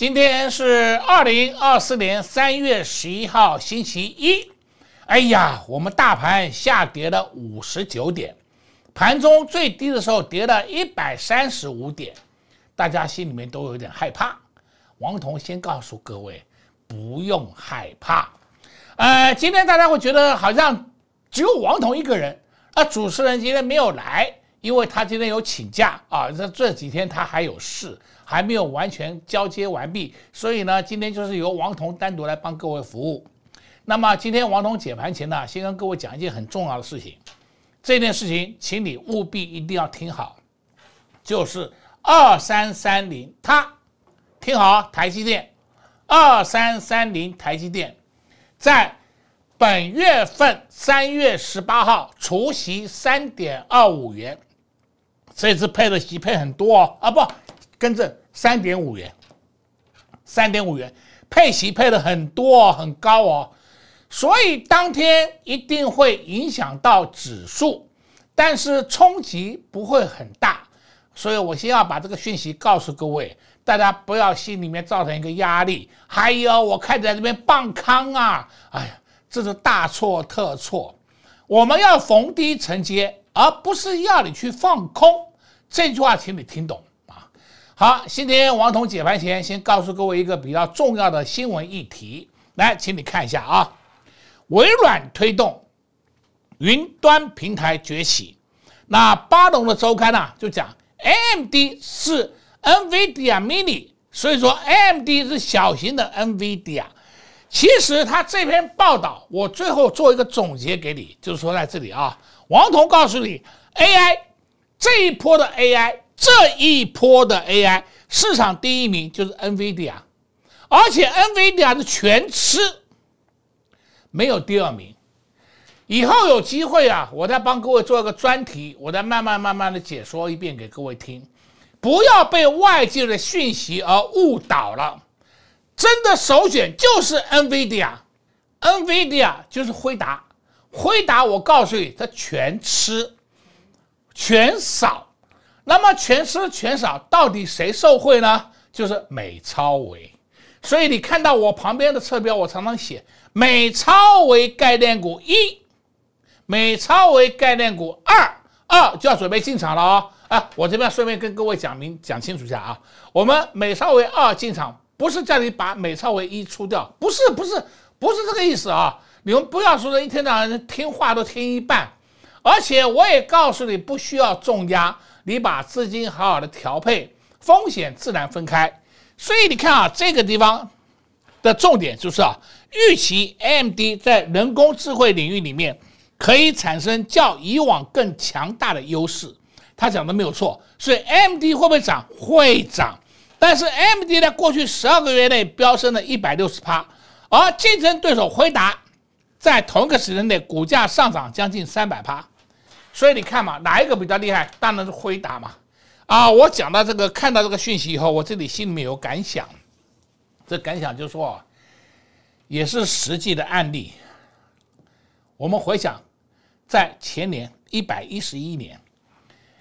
今天是二零二四年三月十一号，星期一。哎呀，我们大盘下跌了五十九点，盘中最低的时候跌了一百三十五点，大家心里面都有点害怕。王彤先告诉各位，不用害怕。呃，今天大家会觉得好像只有王彤一个人，那主持人今天没有来。因为他今天有请假啊，这这几天他还有事，还没有完全交接完毕，所以呢，今天就是由王彤单独来帮各位服务。那么今天王彤解盘前呢，先跟各位讲一件很重要的事情，这件事情请你务必一定要听好，就是二三三零，他听好，台积电，二三三零台积电，在本月份三月十八号除息三点二五元。所以这配的席配很多哦，啊不，更正三点五元，三点五元配席配的很多哦，很高哦，所以当天一定会影响到指数，但是冲击不会很大，所以我先要把这个讯息告诉各位，大家不要心里面造成一个压力。还有我看在这边傍康啊，哎呀，这是大错特错，我们要逢低承接，而不是要你去放空。这句话请你听懂啊！好，今天王彤解盘前先告诉各位一个比较重要的新闻议题，来，请你看一下啊。微软推动云端平台崛起，那巴龙的周刊呢就讲 AMD 是 NVIDIA mini，所以说 AMD 是小型的 NVIDIA。其实他这篇报道，我最后做一个总结给你，就是说在这里啊，王彤告诉你 AI。这一波的 AI，这一波的 AI 市场第一名就是 NVDA，i i 而且 NVDA i i 是全吃，没有第二名。以后有机会啊，我再帮各位做个专题，我再慢慢慢慢的解说一遍给各位听，不要被外界的讯息而误导了。真的首选就是 NVDA，NVDA i i i i 就是辉达，辉达我告诉你，它全吃。全少，那么全失全少，到底谁受贿呢？就是美超维。所以你看到我旁边的侧标，我常常写美超维概念股一，美超维概念股二，二就要准备进场了啊！啊，我这边顺便跟各位讲明讲清楚一下啊，我们美超维二进场不是叫你把美超维一出掉，不是不是不是这个意思啊！你们不要说的一天到晚听话都听一半。而且我也告诉你，不需要重压，你把资金好好的调配，风险自然分开。所以你看啊，这个地方的重点就是啊，预期 M D 在人工智慧领域里面可以产生较以往更强大的优势。他讲的没有错，所以 M D 会不会涨？会涨。但是 M D 在过去十二个月内飙升了一百六十趴，而竞争对手辉达在同一个时间内股价上涨将近三百趴。所以你看嘛，哪一个比较厉害？当然是辉达嘛！啊，我讲到这个，看到这个讯息以后，我这里心里面有感想。这感想就是说，也是实际的案例。我们回想，在前年一百一十一年，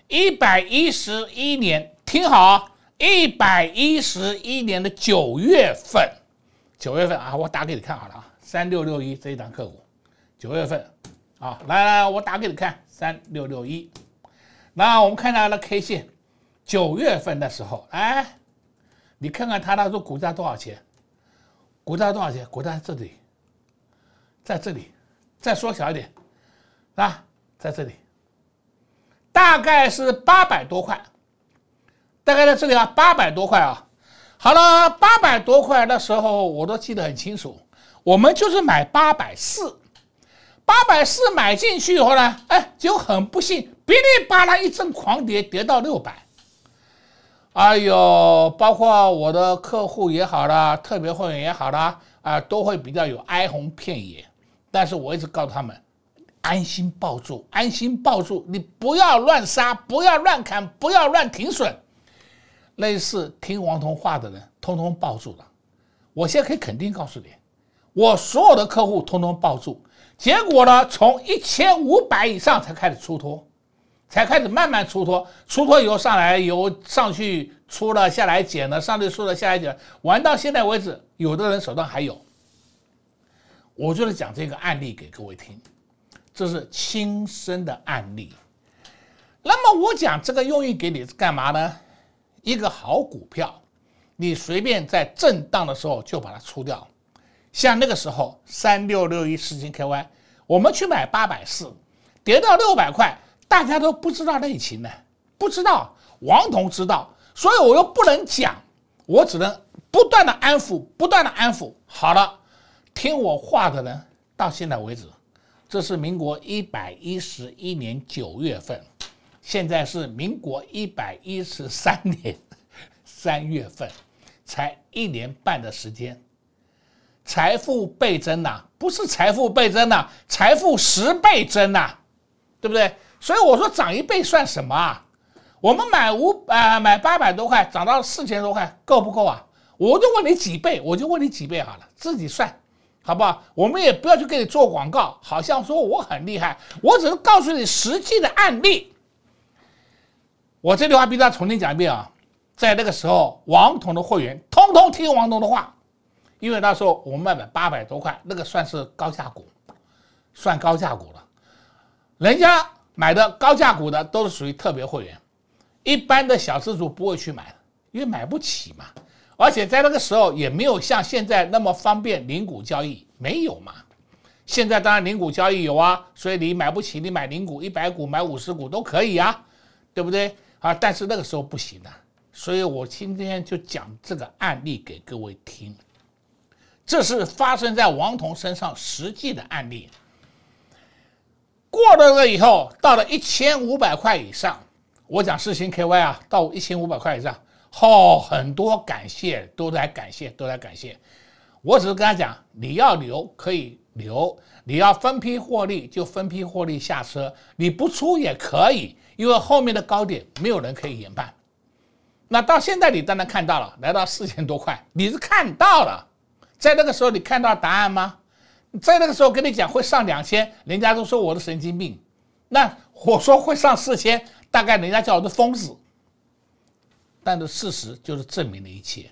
一百一十一年，听好，一百一十一年的九月份，九月份啊，我打给你看好了啊，三六六一这一档个股，九月份啊，来来，我打给你看。三六六一，那我们看它的 K 线，九月份的时候，哎，你看看它那时候股价多少钱？股价多少钱？股价这里，在这里，再缩小一点啊，在这里，大概是八百多块，大概在这里啊，八百多块啊。好了，八百多块的时候，我都记得很清楚，我们就是买八百四。八百四买进去以后呢，哎，就很不幸，哔哩啪啦一阵狂跌，跌到六百。哎呦，包括我的客户也好啦，特别会员也好啦，啊，都会比较有哀鸿遍野。但是我一直告诉他们，安心抱住，安心抱住，你不要乱杀，不要乱砍，不要乱停损。类似听王彤话的人，通通抱住了。我现在可以肯定告诉你。我所有的客户通通抱住，结果呢，从一千五百以上才开始出脱，才开始慢慢出脱，出脱以后上来由上去出了，下来减了，上去出了，下来减了，玩到现在为止，有的人手上还有。我就是讲这个案例给各位听，这是亲身的案例。那么我讲这个用意给你干嘛呢？一个好股票，你随便在震荡的时候就把它出掉。像那个时候，三六六一四金 KY，我们去买八百四，跌到六百块，大家都不知道内情呢，不知道，王彤知道，所以我又不能讲，我只能不断的安抚，不断的安抚。好了，听我话的人到现在为止，这是民国一百一十一年九月份，现在是民国一百一十三年三月份，才一年半的时间。财富倍增呐，不是财富倍增呐，财富十倍增呐，对不对？所以我说涨一倍算什么啊？我们买五呃买八百多块，涨到四千多块，够不够啊？我就问你几倍，我就问你几倍好了，自己算，好不好？我们也不要去给你做广告，好像说我很厉害，我只是告诉你实际的案例。我这句话要重新讲一遍啊，在那个时候，王彤的会员通通听王彤的话。因为那时候我们卖了八百多块，那个算是高价股，算高价股了。人家买的高价股的都是属于特别会员，一般的小资主不会去买，因为买不起嘛。而且在那个时候也没有像现在那么方便零股交易，没有嘛。现在当然零股交易有啊，所以你买不起，你买零股，一百股买五十股都可以啊，对不对啊？但是那个时候不行的，所以我今天就讲这个案例给各位听。这是发生在王彤身上实际的案例。过了这以后，到了一千五百块以上，我讲四星 K Y 啊，到一千五百块以上，好，很多感谢，都在感谢，都在感谢。我只是跟他讲，你要留可以留，你要分批获利就分批获利下车，你不出也可以，因为后面的高点没有人可以研判。那到现在你当然看到了，来到四千多块，你是看到了。在那个时候，你看到答案吗？在那个时候，跟你讲会上两千，人家都说我的神经病。那我说会上四千，大概人家叫我的疯子。但是事实就是证明了一切。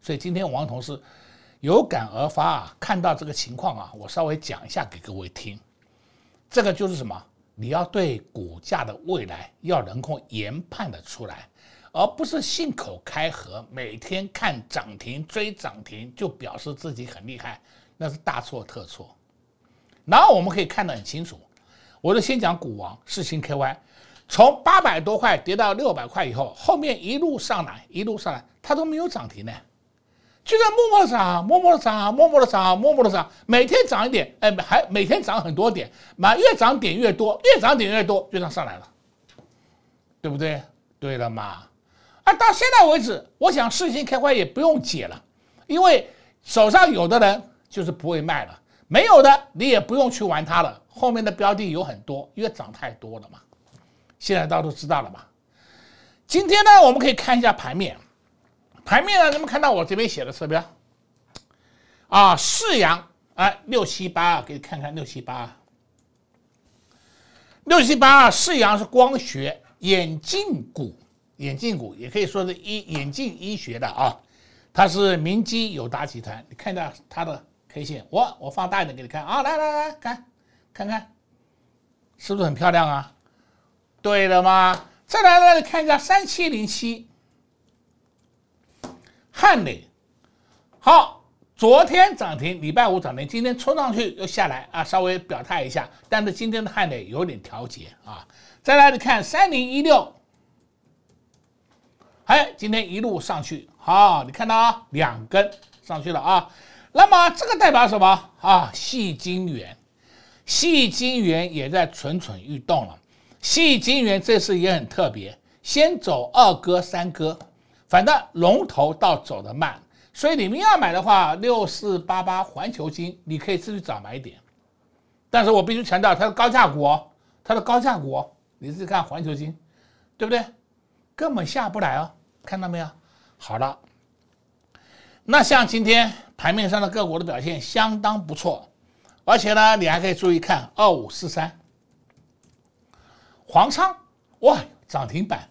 所以今天王同事有感而发，啊，看到这个情况啊，我稍微讲一下给各位听。这个就是什么？你要对股价的未来要能够研判的出来。而不是信口开河，每天看涨停追涨停，就表示自己很厉害，那是大错特错。然后我们可以看得很清楚，我就先讲股王四新 KY，从八百多块跌到六百块以后，后面一路上来，一路上来，它都没有涨停呢，就在默默的涨，默默的涨，默默的涨，默默的涨，每天涨一点，哎，还每天涨很多点，买越涨点越多，越涨点越多，就这样上来了，对不对？对了嘛。到现在为止，我想事情开关也不用解了，因为手上有的人就是不会卖了，没有的你也不用去玩它了。后面的标的有很多，因为涨太多了嘛。现在大家都知道了吧？今天呢，我们可以看一下盘面，盘面呢，能不能看到我这边写的车标？啊，四阳哎，六七八，给你看看六七八，六七八啊，四阳是光学眼镜股。眼镜股也可以说是医眼镜医学的啊，它是明基友达集团。你看一下它的 K 线，我我放大一点给你看啊，来来来，看看看，是不是很漂亮啊？对的吗？再来，来看一下三七零七汉磊，好，昨天涨停，礼拜五涨停，今天冲上去又下来啊，稍微表态一下，但是今天的汉磊有点调节啊。再来，你看三零一六。哎，今天一路上去，好，你看到啊，两根上去了啊。那么这个代表什么啊？细金元，细金元也在蠢蠢欲动了。细金元这次也很特别，先走二哥、三哥，反正龙头倒走得慢。所以你们要买的话，六四八八环球金，你可以自己找买点。但是我必须强调，它是高价股哦，它是高价股。你自己看环球金，对不对？根本下不来哦。看到没有？好了，那像今天盘面上的个股的表现相当不错，而且呢，你还可以注意看二五四三，黄昌哇涨停板，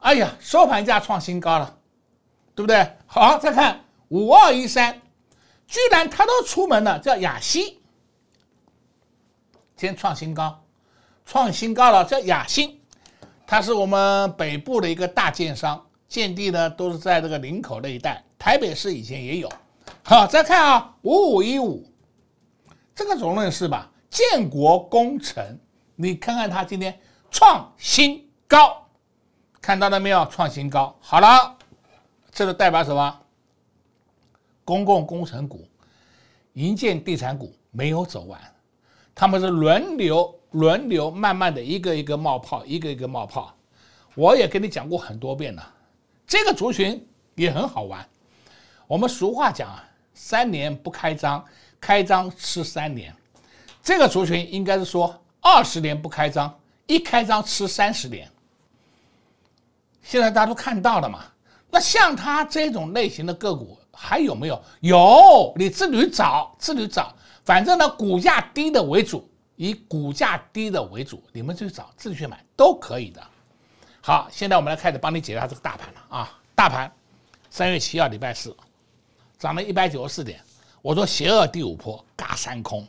哎呀收盘价创新高了，对不对？好，再看五二一三，居然它都出门了，叫雅西，今天创新高，创新高了，叫雅兴。它是我们北部的一个大建商，建地呢都是在这个林口那一带。台北市以前也有。好，再看啊，五五一五，这个总论是吧？建国工程，你看看它今天创新高，看到了没有？创新高。好了，这个代表什么？公共工程股、营建地产股没有走完，他们是轮流。轮流慢慢的一个一个冒泡，一个一个冒泡。我也跟你讲过很多遍了，这个族群也很好玩。我们俗话讲啊，三年不开张，开张吃三年。这个族群应该是说二十年不开张，一开张吃三十年。现在大家都看到了嘛？那像他这种类型的个股还有没有？有，你自己找，自己找。反正呢，股价低的为主。以股价低的为主，你们去找自己去买都可以的。好，现在我们来开始帮你解答这个大盘了啊！大盘，三月七号礼拜四涨了一百九十四点，我说邪恶第五波嘎三空。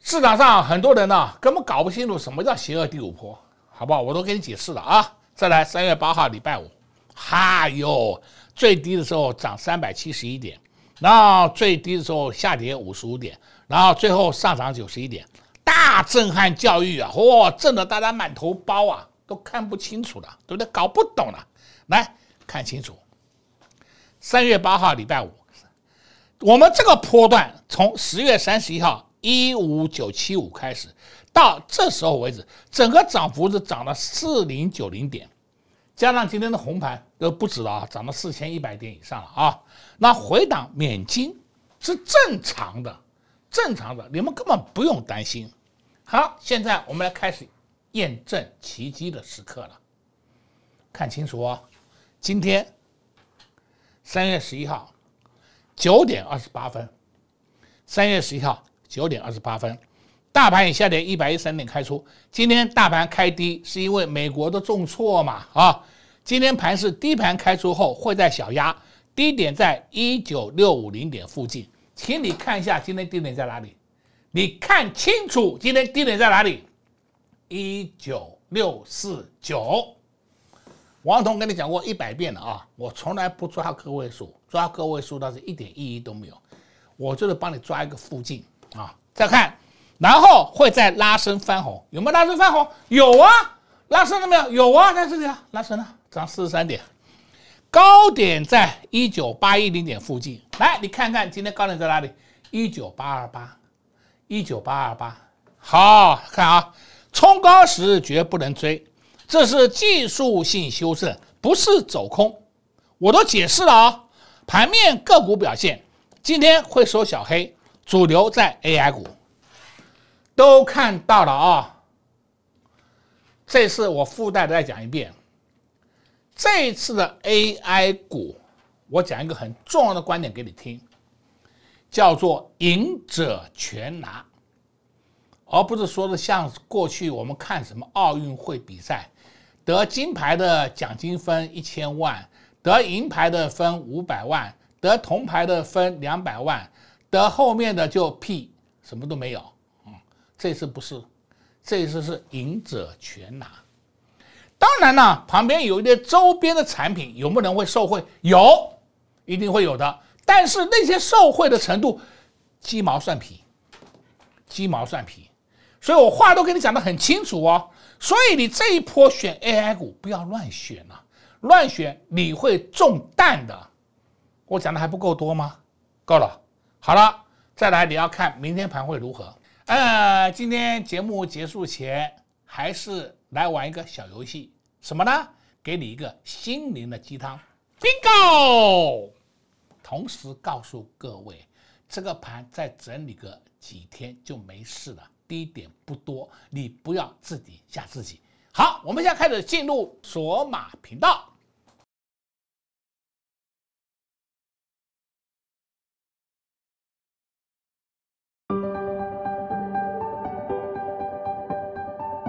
市场上很多人呢根本搞不清楚什么叫邪恶第五波，好不好？我都给你解释了啊！再来三月八号礼拜五，哈哟，最低的时候涨三百七十一点。然后最低的时候下跌五十五点，然后最后上涨九十一点，大震撼教育啊！哇，震的大家满头包啊，都看不清楚了，对不对？搞不懂了，来看清楚。三月八号礼拜五，我们这个波段从十月三十一号一五九七五开始，到这时候为止，整个涨幅是涨了四零九零点。加上今天的红盘，都不止了啊，涨到四千一百点以上了啊。那回档免金是正常的，正常的，你们根本不用担心。好，现在我们来开始验证奇迹的时刻了。看清楚哦，今天三月十一号九点二十八分，三月十一号九点二十八分。大盘也下跌一百一三点，开出。今天大盘开低是因为美国的重挫嘛？啊，今天盘是低盘开出后会在小压，低点在一九六五零点附近。请你看一下今天低点在哪里？你看清楚今天低点在哪里？一九六四九。王彤跟你讲过一百遍了啊，我从来不抓个位数，抓个位数倒是一点意义都没有，我就是帮你抓一个附近啊，再看。然后会再拉升翻红，有没有拉升翻红？有啊，拉升了没有？有啊，在这里啊，拉升了，涨四十三点，高点在一九八一零点附近。来，你看看今天高点在哪里？一九八二八，一九八二八，好看啊！冲高时绝不能追，这是技术性修正，不是走空。我都解释了啊，盘面个股表现，今天会收小黑，主流在 AI 股。都看到了啊！这次我附带的再讲一遍，这次的 AI 股，我讲一个很重要的观点给你听，叫做“赢者全拿”，而不是说的像过去我们看什么奥运会比赛，得金牌的奖金分一千万，得银牌的分五百万，得铜牌的分两百万，得后面的就屁，什么都没有。这次不是，这次是赢者全拿。当然呢，旁边有一些周边的产品，有没有人会受贿？有，一定会有的。但是那些受贿的程度，鸡毛蒜皮，鸡毛蒜皮。所以我话都跟你讲的很清楚哦。所以你这一波选 AI 股，不要乱选呐，乱选你会中弹的。我讲的还不够多吗？够了。好了，再来你要看明天盘会如何。呃，今天节目结束前，还是来玩一个小游戏，什么呢？给你一个心灵的鸡汤，bingo。同时告诉各位，这个盘再整理个几天就没事了，低点不多，你不要自己吓自己。好，我们现在开始进入索玛频道。